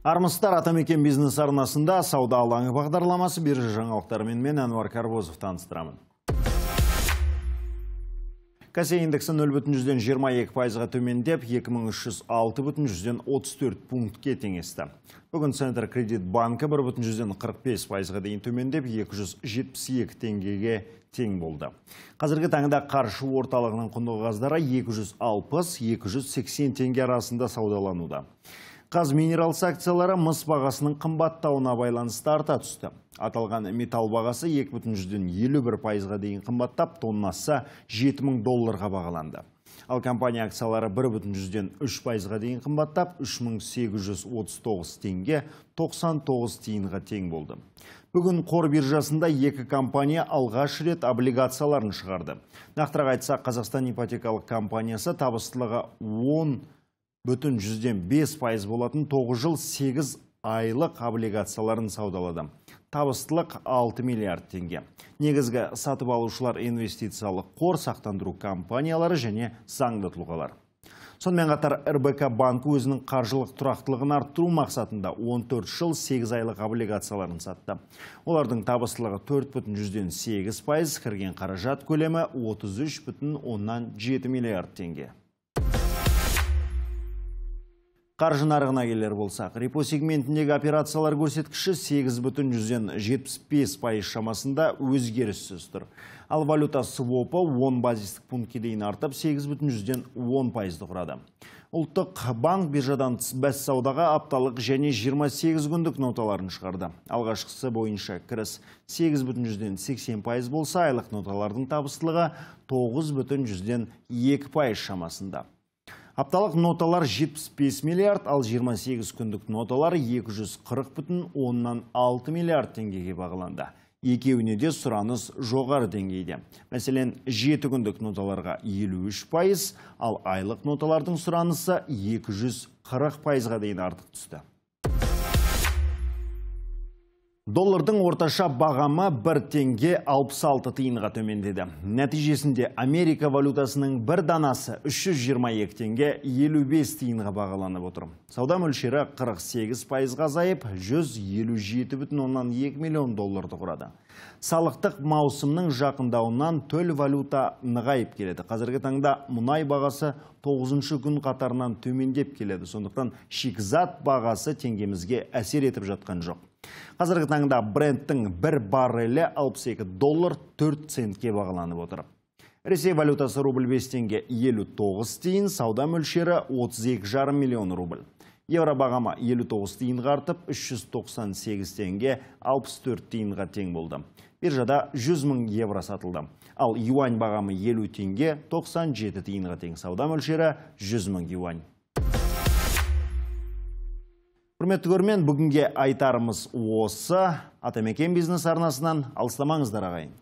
Армыстар атамекен бизнес арнасында сауда алаңы бағдарламасы бір жаңалықтарымен мен Әнуар Карбозов таныстырамын. Касе индексі 0,22 пайызға төмендеп, 2306,34 пункт 34 пунктке теңесті. Бүгін Центр кредит банкі 1,45 пайызға дейін төмендеп, 272 тенгеге тең болды. Қазіргі таңында қаршы орталығының құндығы ғаздары 260-280 теңге арасында саудалануда. Қаз минерал акциялары мыс бағасының қымбаттауына байланысты арта түсті. Аталған металл бағасы 2,51 пайызға дейін қымбаттап, тоннасы 7000 долларға бағаланды. Ал компания акциялары 1,3 пайызға дейін қымбаттап, 3839 тенге 99 тиынға тең болды. Бүгін қор биржасында екі компания алғаш рет облигацияларын шығарды. Нақтырақ айтса, Қазақстан ипотекалық компаниясы табыстылығы 10 бүтін жүзден бес пайыз болатын 9 жыл 8 айлық облигацияларын саудалады табыстылық 6 миллиард теңге негізгі сатып алушылар инвестициялық қор сақтандыру компаниялары және заңды тұлғалар сонымен қатар рбк банкі өзінің қаржылық тұрақтылығын арттыру мақсатында 14 жыл 8 айлық облигацияларын сатты олардың табыстылығы 4 бүтін жүзден сегіз пайыз кірген қаражат көлемі 33 бүтін оннан жеті миллиард теңге Қаржы нарығына келер болсақ, репо сегментіндегі операциялар көрсеткіші бүтін жүзден 8,75 пайыз шамасында өзгеріссіз тұр. Ал валюта свопы 10 базистік пунктке дейін артып 8,10 пайызды құрады. Ұлттық банк биржадан бәс саудаға апталық және 28 күндік ноталарын шығарды. Алғашқысы бойынша кіріс бүтін жүзден 8,80 пайыз болса, айлық ноталардың табыстылығы 9,2 пайыз шамасында. Апталық ноталар 75 миллиард, ал 28 күндік ноталар 240 бүтін 10-нан 6 миллиард теңгеге бағыланды. Екеуіне де сұраныс жоғары деңгейде. Мәселен, 7 күндік ноталарға 53 пайыз, ал айлық ноталардың сұранысы 240 пайызға дейін артық түсті. Доллардың орташа бағамы бір теңге 66 тиынға төмендеді. Нәтижесінде Америка валютасының бір данасы 322 теңге 55 тиынға бағаланып отыр. Сауда мөлшері 48 пайызға зайып, 2 миллион долларды құрады. Салықтық маусымның жақындауынан төл валюта нығайып келеді. Қазіргі таңда мұнай бағасы 9 күн қатарынан төмендеп келеді. Сондықтан шикізат бағасы теңгемізге әсер етіп жатқан жоқ. Қазіргі таңда брендтің бір баррелі 62 доллар 4 центке бағаланып отыр. Ресей валютасы рубль 5 тенге 59 тиын, сауда мөлшері 32,5 миллион рубль. Евро бағамы 59 тиынға ғартып 398 тенге 64 тиынға тең болды. Бір жада 100 мүн евро сатылды. Ал юань бағамы 50 тенге 97 тиынға тең сауда мөлшері 100 мүн юань құрметті көрмен бүгінге айтарымыз осы атамекен бизнес арнасынан алыстамаңыздар ағайын